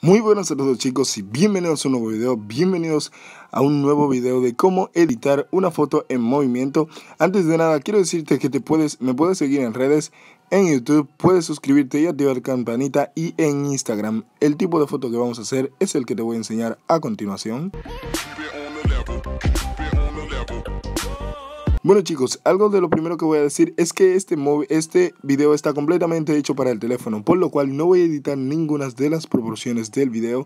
Muy buenas a todos chicos y bienvenidos a un nuevo video, bienvenidos a un nuevo video de cómo editar una foto en movimiento. Antes de nada quiero decirte que te puedes, me puedes seguir en redes, en YouTube, puedes suscribirte y activar campanita y en Instagram. El tipo de foto que vamos a hacer es el que te voy a enseñar a continuación. Bueno chicos, algo de lo primero que voy a decir es que este, este video está completamente hecho para el teléfono, por lo cual no voy a editar ninguna de las proporciones del video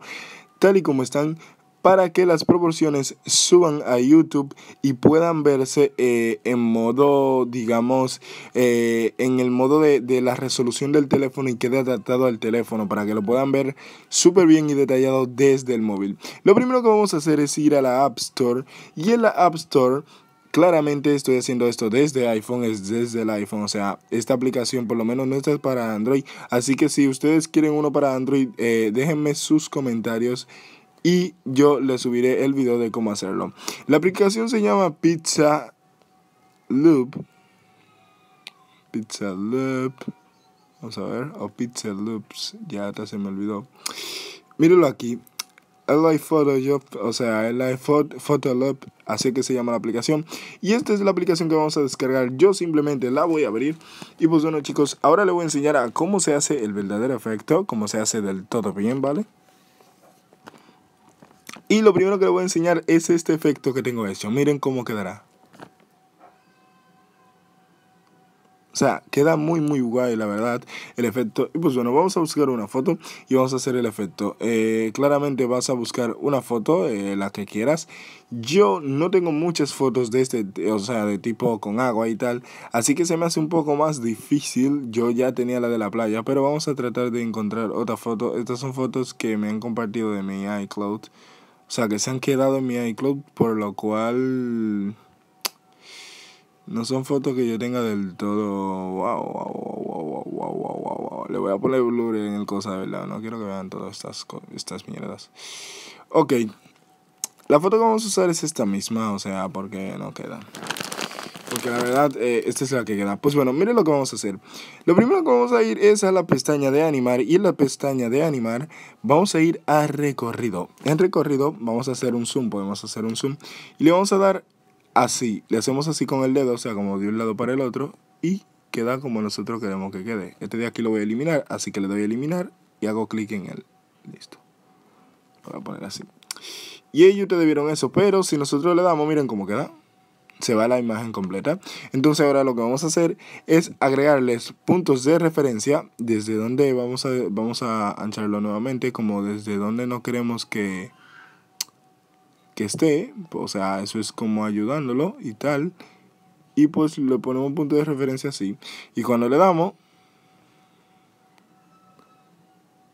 tal y como están para que las proporciones suban a YouTube y puedan verse eh, en modo, digamos, eh, en el modo de, de, la resolución del teléfono y quede adaptado al teléfono para que lo puedan ver súper bien y detallado desde el móvil. Lo primero que vamos a hacer es ir a la App Store y en la App Store Claramente estoy haciendo esto desde iPhone, es desde el iPhone, o sea, esta aplicación por lo menos no está para Android. Así que si ustedes quieren uno para Android, eh, déjenme sus comentarios y yo les subiré el video de cómo hacerlo. La aplicación se llama Pizza Loop. Pizza Loop. Vamos a ver, o Pizza Loops, ya hasta se me olvidó. Mírenlo aquí, el Photoshop, o sea, el Photo Photolab, así que se llama la aplicación. Y esta es la aplicación que vamos a descargar. Yo simplemente la voy a abrir. Y pues bueno, chicos, ahora le voy a enseñar a cómo se hace el verdadero efecto, cómo se hace del todo bien, ¿vale? Y lo primero que le voy a enseñar es este efecto que tengo hecho. Miren cómo quedará. O sea, queda muy, muy guay, la verdad, el efecto. Y pues bueno, vamos a buscar una foto y vamos a hacer el efecto. Eh, claramente vas a buscar una foto, eh, la que quieras. Yo no tengo muchas fotos de este, o sea, de tipo con agua y tal. Así que se me hace un poco más difícil. Yo ya tenía la de la playa, pero vamos a tratar de encontrar otra foto. Estas son fotos que me han compartido de mi iCloud. O sea, que se han quedado en mi iCloud, por lo cual... No son fotos que yo tenga del todo. Wow, wow, wow, wow, wow, wow, wow. Le voy a poner blur en el cosa, ¿verdad? No quiero que vean todas estas, estas mierdas. Ok. La foto que vamos a usar es esta misma, o sea, porque no queda. Porque la verdad, eh, esta es la que queda. Pues bueno, miren lo que vamos a hacer. Lo primero que vamos a ir es a la pestaña de animar. Y en la pestaña de animar vamos a ir a recorrido. En recorrido vamos a hacer un zoom. Podemos hacer un zoom. Y le vamos a dar así, le hacemos así con el dedo, o sea, como de un lado para el otro, y queda como nosotros queremos que quede. Este de aquí lo voy a eliminar, así que le doy a eliminar y hago clic en él. Listo. Lo voy a poner así. Y ellos te debieron eso, pero si nosotros le damos, miren cómo queda. Se va la imagen completa. Entonces ahora lo que vamos a hacer es agregarles puntos de referencia desde donde vamos a, vamos a ancharlo nuevamente, como desde donde no queremos que este, esté, o sea, eso es como ayudándolo y tal. Y pues le ponemos un punto de referencia así. Y cuando le damos,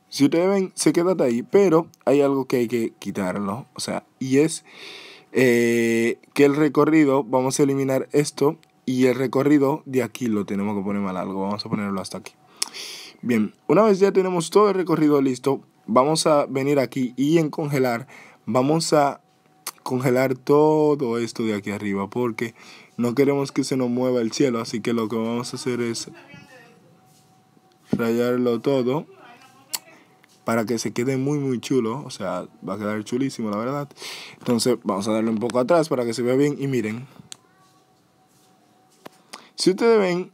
si ustedes ven, se queda de ahí, pero hay algo que hay que quitarlo, o sea, y es eh, que el recorrido, vamos a eliminar esto y el recorrido de aquí lo tenemos que poner mal, algo, vamos a ponerlo hasta aquí. Bien, una vez ya tenemos todo el recorrido listo, vamos a venir aquí y en congelar, vamos a congelar todo esto de aquí arriba porque no queremos que se nos mueva el cielo. Así que lo que vamos a hacer es rayarlo todo para que se quede muy muy chulo. O sea, va a quedar chulísimo la verdad. Entonces vamos a darle un poco atrás para que se vea bien y miren. Si ustedes ven,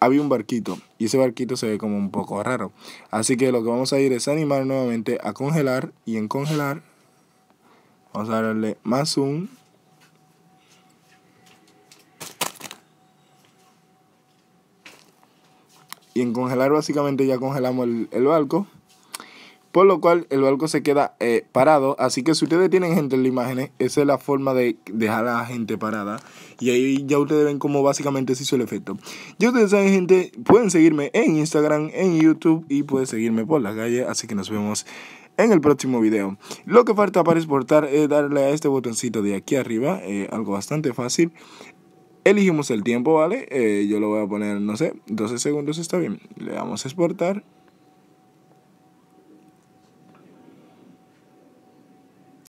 había un barquito y ese barquito se ve como un poco raro. Así que lo que vamos a ir es animar nuevamente a congelar y en congelar Vamos a darle más zoom. Y en congelar básicamente ya congelamos el, el barco. Por lo cual el barco se queda eh, parado. Así que si ustedes tienen gente en las imágenes, esa es la forma de dejar a la gente parada. Y ahí ya ustedes ven cómo básicamente se hizo el efecto. Ya ustedes saben, gente, pueden seguirme en Instagram, en YouTube y pueden seguirme por las calles. Así que nos vemos en el próximo video. Lo que falta para exportar es darle a este botoncito de aquí arriba, eh, algo bastante fácil. Elegimos el tiempo, ¿vale? Eh, yo lo voy a poner, no sé, 12 segundos está bien. Le damos a exportar.